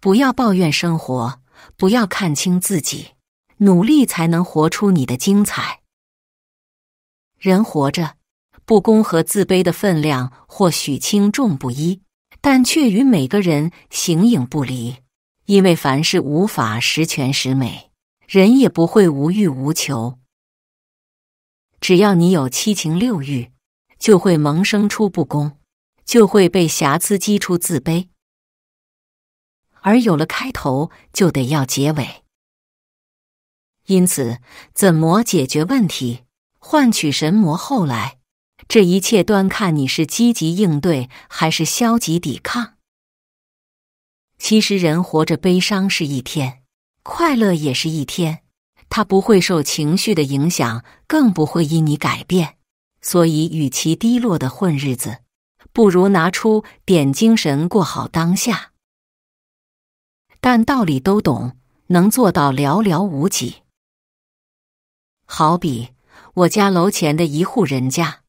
不要抱怨生活，不要看清自己，努力才能活出你的精彩。人活着，不公和自卑的分量或许轻重不一，但却与每个人形影不离。因为凡事无法十全十美，人也不会无欲无求。只要你有七情六欲，就会萌生出不公，就会被瑕疵激出自卑。而有了开头，就得要结尾。因此，怎么解决问题，换取神魔后来，这一切端看你是积极应对还是消极抵抗。其实，人活着，悲伤是一天，快乐也是一天，它不会受情绪的影响，更不会因你改变。所以，与其低落的混日子，不如拿出点精神过好当下。但道理都懂，能做到寥寥无几。好比我家楼前的一户人家，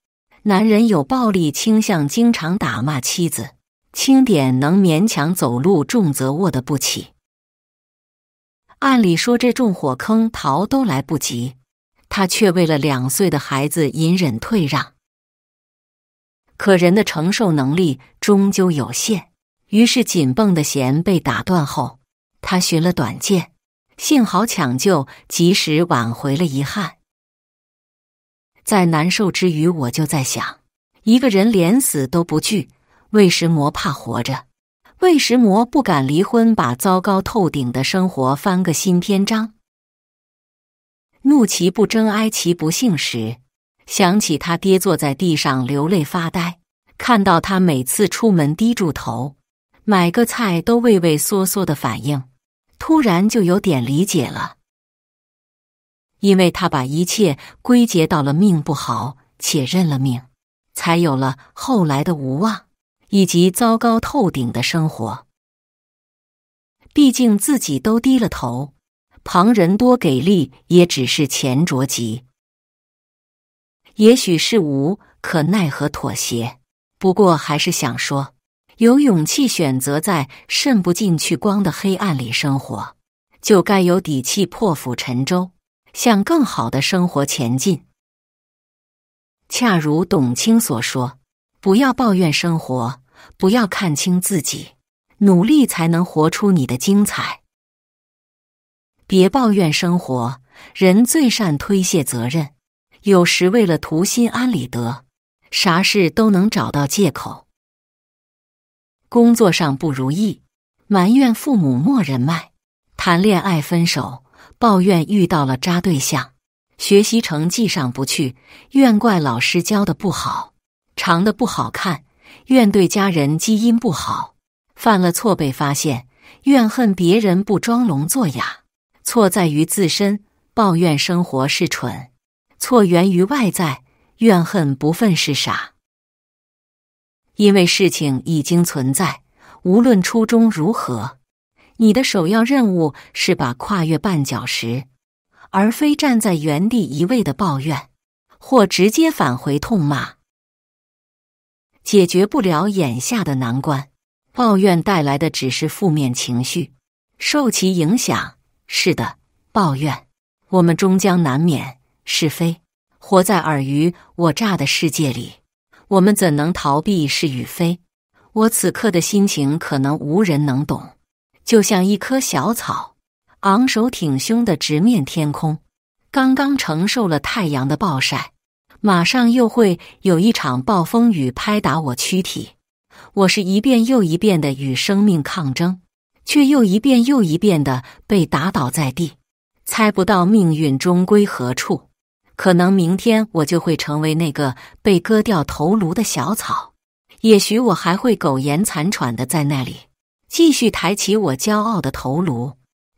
男人有暴力倾向，经常打骂妻子，轻点能勉强走路，重则卧得不起。按理说，这重火坑逃都来不及，他却为了两岁的孩子隐忍退让。可人的承受能力终究有限，于是紧绷的弦被打断后。他寻了短见，幸好抢救及时，挽回了遗憾。在难受之余，我就在想，一个人连死都不惧，魏石摩怕活着，魏石摩不敢离婚，把糟糕透顶的生活翻个新篇章。怒其不争，哀其不幸时，想起他爹坐在地上流泪发呆，看到他每次出门低住头，买个菜都畏畏缩缩的反应。突然就有点理解了，因为他把一切归结到了命不好，且认了命，才有了后来的无望以及糟糕透顶的生活。毕竟自己都低了头，旁人多给力也只是钱着急。也许是无可奈何妥协，不过还是想说。有勇气选择在渗不进去光的黑暗里生活，就该有底气破釜沉舟，向更好的生活前进。恰如董卿所说：“不要抱怨生活，不要看清自己，努力才能活出你的精彩。”别抱怨生活，人最善推卸责任，有时为了图心安理得，啥事都能找到借口。工作上不如意，埋怨父母没人脉；谈恋爱分手，抱怨遇到了渣对象；学习成绩上不去，怨怪老师教的不好；长得不好看，怨对家人基因不好；犯了错被发现，怨恨别人不装聋作哑；错在于自身，抱怨生活是蠢；错源于外在，怨恨不忿是傻。因为事情已经存在，无论初衷如何，你的首要任务是把跨越绊脚石，而非站在原地一味的抱怨，或直接返回痛骂。解决不了眼下的难关，抱怨带来的只是负面情绪，受其影响。是的，抱怨我们终将难免是非，活在尔虞我诈的世界里。我们怎能逃避是与非？我此刻的心情可能无人能懂，就像一棵小草，昂首挺胸的直面天空，刚刚承受了太阳的暴晒，马上又会有一场暴风雨拍打我躯体。我是一遍又一遍的与生命抗争，却又一遍又一遍的被打倒在地，猜不到命运终归何处。可能明天我就会成为那个被割掉头颅的小草，也许我还会苟延残喘的在那里，继续抬起我骄傲的头颅，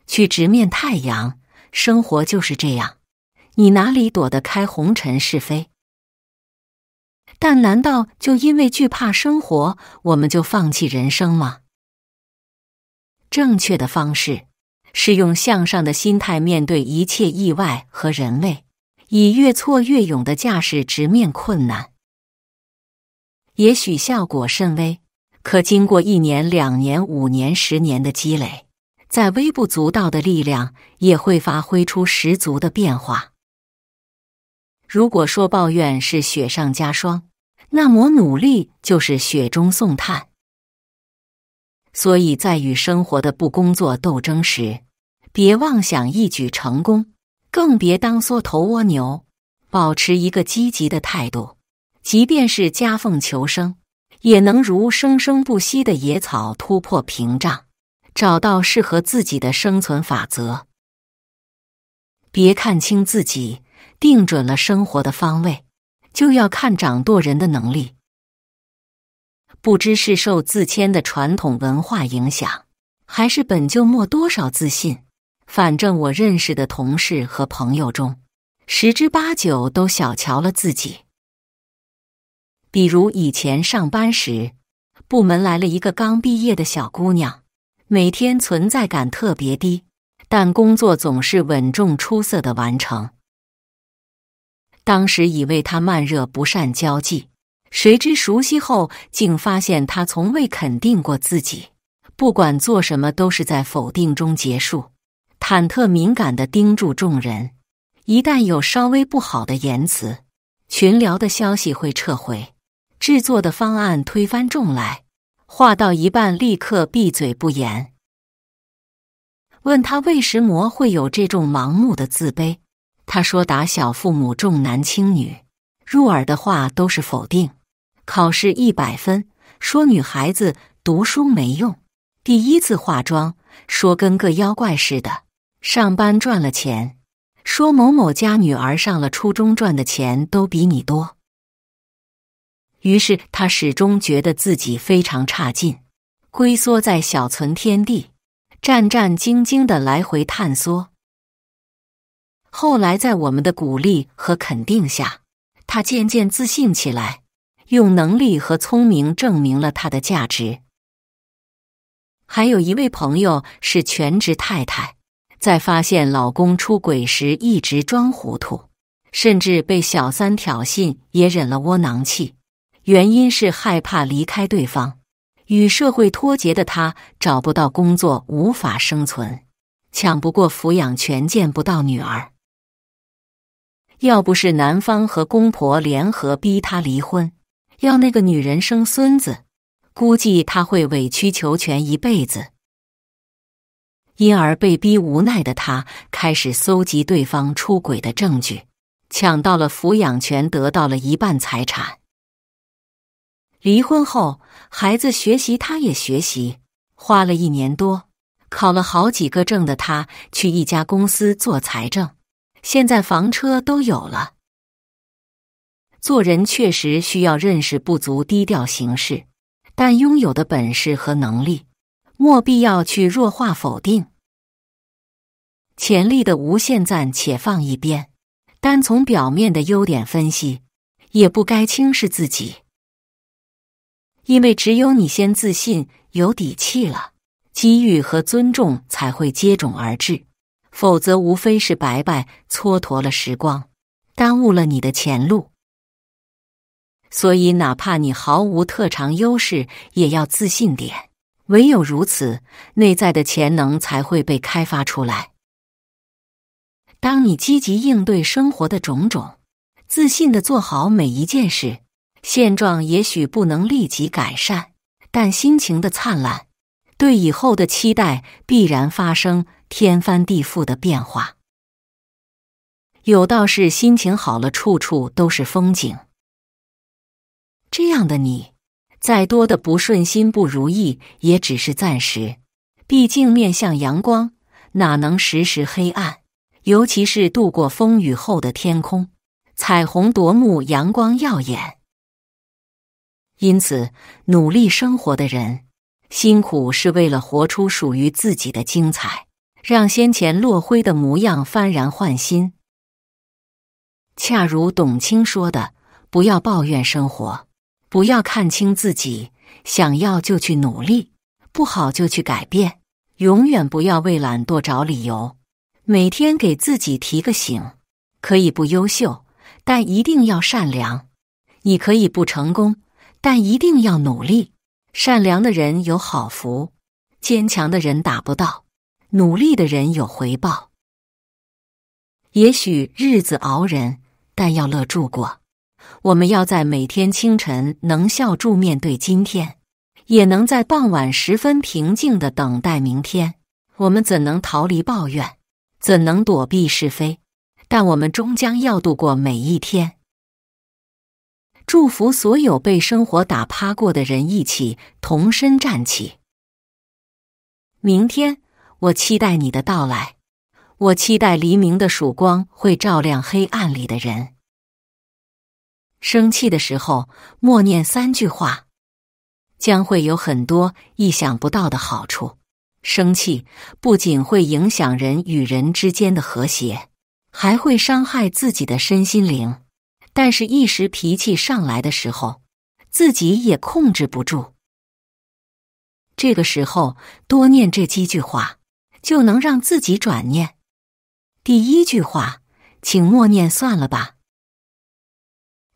去直面太阳。生活就是这样，你哪里躲得开红尘是非？但难道就因为惧怕生活，我们就放弃人生吗？正确的方式是用向上的心态面对一切意外和人类。以越挫越勇的架势直面困难，也许效果甚微，可经过一年、两年、五年、十年的积累，在微不足道的力量也会发挥出十足的变化。如果说抱怨是雪上加霜，那么努力就是雪中送炭。所以在与生活的不工作斗争时，别妄想一举成功。更别当缩头蜗牛，保持一个积极的态度，即便是夹缝求生，也能如生生不息的野草突破屏障，找到适合自己的生存法则。别看清自己，定准了生活的方位，就要看掌舵人的能力。不知是受自谦的传统文化影响，还是本就没多少自信。反正我认识的同事和朋友中，十之八九都小瞧了自己。比如以前上班时，部门来了一个刚毕业的小姑娘，每天存在感特别低，但工作总是稳重出色的完成。当时以为她慢热不善交际，谁知熟悉后，竟发现她从未肯定过自己，不管做什么都是在否定中结束。忐忑敏感的盯住众人，一旦有稍微不好的言辞，群聊的消息会撤回，制作的方案推翻重来。话到一半，立刻闭嘴不言。问他为什么会有这种盲目的自卑，他说打小父母重男轻女，入耳的话都是否定。考试一百分，说女孩子读书没用。第一次化妆，说跟个妖怪似的。上班赚了钱，说某某家女儿上了初中，赚的钱都比你多。于是他始终觉得自己非常差劲，龟缩在小存天地，战战兢兢的来回探索。后来在我们的鼓励和肯定下，他渐渐自信起来，用能力和聪明证明了他的价值。还有一位朋友是全职太太。在发现老公出轨时，一直装糊涂，甚至被小三挑衅也忍了窝囊气。原因是害怕离开对方，与社会脱节的他找不到工作，无法生存，抢不过抚养权，见不到女儿。要不是男方和公婆联合逼他离婚，要那个女人生孙子，估计他会委曲求全一辈子。因而被逼无奈的他开始搜集对方出轨的证据，抢到了抚养权，得到了一半财产。离婚后，孩子学习，他也学习，花了一年多，考了好几个证的他去一家公司做财政，现在房车都有了。做人确实需要认识不足，低调行事，但拥有的本事和能力。莫必要去弱化否定，潜力的无限赞，且放一边。单从表面的优点分析，也不该轻视自己。因为只有你先自信、有底气了，机遇和尊重才会接踵而至。否则，无非是白白蹉跎了时光，耽误了你的前路。所以，哪怕你毫无特长优势，也要自信点。唯有如此，内在的潜能才会被开发出来。当你积极应对生活的种种，自信的做好每一件事，现状也许不能立即改善，但心情的灿烂，对以后的期待必然发生天翻地覆的变化。有道是：心情好了，处处都是风景。这样的你。再多的不顺心、不如意，也只是暂时。毕竟面向阳光，哪能时时黑暗？尤其是度过风雨后的天空，彩虹夺目，阳光耀眼。因此，努力生活的人，辛苦是为了活出属于自己的精彩，让先前落灰的模样幡然焕新。恰如董卿说的：“不要抱怨生活。”不要看清自己，想要就去努力，不好就去改变。永远不要为懒惰找理由。每天给自己提个醒：可以不优秀，但一定要善良；你可以不成功，但一定要努力。善良的人有好福，坚强的人打不到，努力的人有回报。也许日子熬人，但要乐住过。我们要在每天清晨能笑住面对今天，也能在傍晚十分平静的等待明天。我们怎能逃离抱怨？怎能躲避是非？但我们终将要度过每一天。祝福所有被生活打趴过的人一起同身站起。明天，我期待你的到来。我期待黎明的曙光会照亮黑暗里的人。生气的时候，默念三句话，将会有很多意想不到的好处。生气不仅会影响人与人之间的和谐，还会伤害自己的身心灵。但是，一时脾气上来的时候，自己也控制不住。这个时候，多念这几句话，就能让自己转念。第一句话，请默念，算了吧。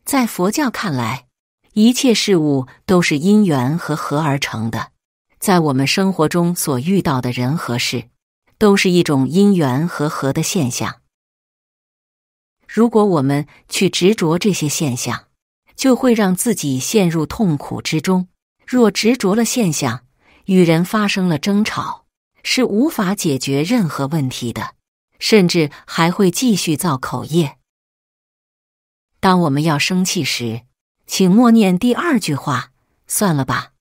在佛教看来，一切事物都是因缘和合而成的。在我们生活中所遇到的人和事，都是一种因缘和合的现象。如果我们去执着这些现象，就会让自己陷入痛苦之中。若执着了现象，与人发生了争吵，是无法解决任何问题的，甚至还会继续造口业。当我们要生气时，请默念第二句话，算了吧。